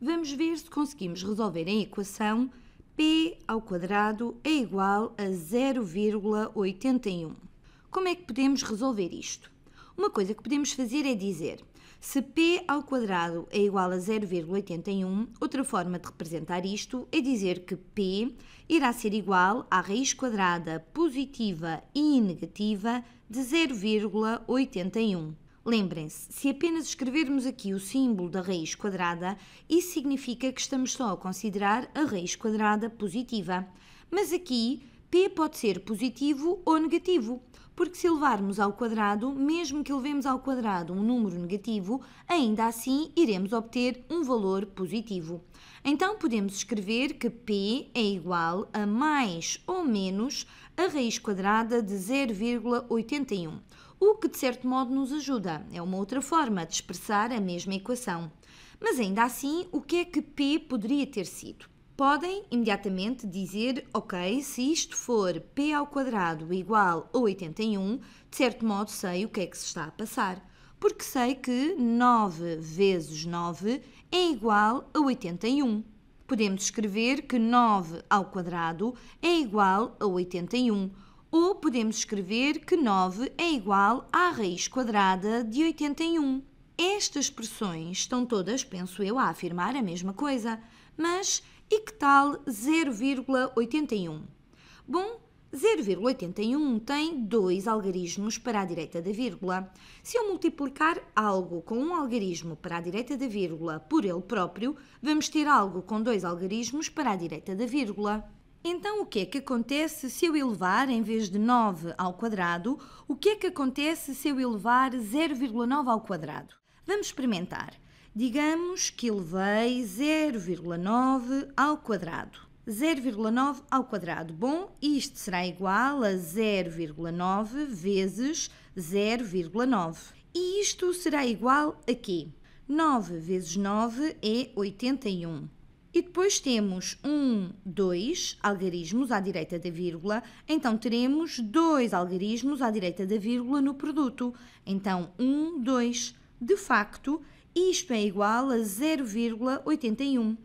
vamos ver se conseguimos resolver a equação p ao quadrado é igual a 0,81. Como é que podemos resolver isto? Uma coisa que podemos fazer é dizer se p ao quadrado é igual a 0,81, outra forma de representar isto é dizer que p irá ser igual à raiz quadrada positiva e negativa de 0,81. Lembrem-se, se apenas escrevermos aqui o símbolo da raiz quadrada, isso significa que estamos só a considerar a raiz quadrada positiva. Mas aqui, p pode ser positivo ou negativo, porque se levarmos ao quadrado, mesmo que levemos ao quadrado um número negativo, ainda assim iremos obter um valor positivo. Então podemos escrever que p é igual a mais ou menos a raiz quadrada de 0,81, o que de certo modo nos ajuda, é uma outra forma de expressar a mesma equação. Mas ainda assim, o que é que P poderia ter sido? Podem imediatamente dizer, ok, se isto for p ao quadrado igual a 81, de certo modo sei o que é que se está a passar, porque sei que 9 vezes 9 é igual a 81 podemos escrever que 9 ao quadrado é igual a 81, ou podemos escrever que 9 é igual à raiz quadrada de 81. Estas expressões estão todas, penso eu, a afirmar a mesma coisa, mas e que tal 0,81? Bom, 0,81 tem dois algarismos para a direita da vírgula. Se eu multiplicar algo com um algarismo para a direita da vírgula por ele próprio, vamos ter algo com dois algarismos para a direita da vírgula. Então, o que é que acontece se eu elevar, em vez de 9 ao quadrado, o que é que acontece se eu elevar 0,9 ao quadrado? Vamos experimentar. Digamos que elevei 0,9 ao quadrado. 0,9 ao quadrado. Bom, isto será igual a 0,9 vezes 0,9. E isto será igual a quê? 9 vezes 9 é 81. E depois temos 1,2 algarismos à direita da vírgula, então teremos dois algarismos à direita da vírgula no produto. Então, 1, 2. De facto, isto é igual a 0,81.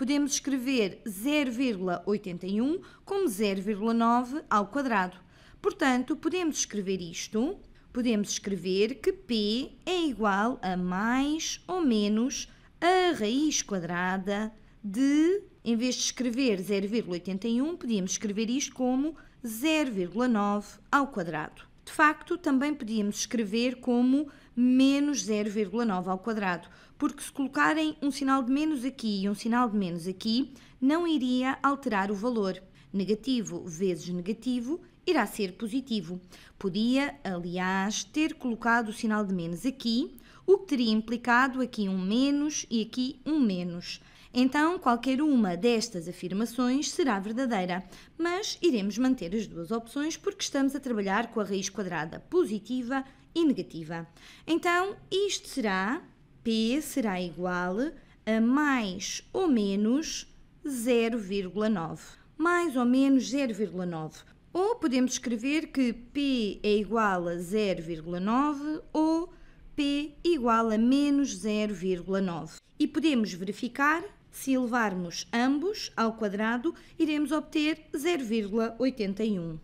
Podemos escrever 0,81 como 0,9 ao quadrado. Portanto, podemos escrever isto, podemos escrever que P é igual a mais ou menos a raiz quadrada de, em vez de escrever 0,81, podíamos escrever isto como 0,9 ao quadrado. De facto, também podíamos escrever como menos 0,9 ao quadrado, porque se colocarem um sinal de menos aqui e um sinal de menos aqui, não iria alterar o valor. Negativo vezes negativo irá ser positivo. Podia, aliás, ter colocado o sinal de menos aqui, o que teria implicado aqui um menos e aqui um menos. Então, qualquer uma destas afirmações será verdadeira, mas iremos manter as duas opções porque estamos a trabalhar com a raiz quadrada positiva e negativa. Então, isto será P será igual a mais ou menos 0,9. Mais ou menos 0,9. Ou podemos escrever que P é igual a 0,9 ou P igual a menos 0,9. E podemos verificar se elevarmos ambos ao quadrado, iremos obter 0,81.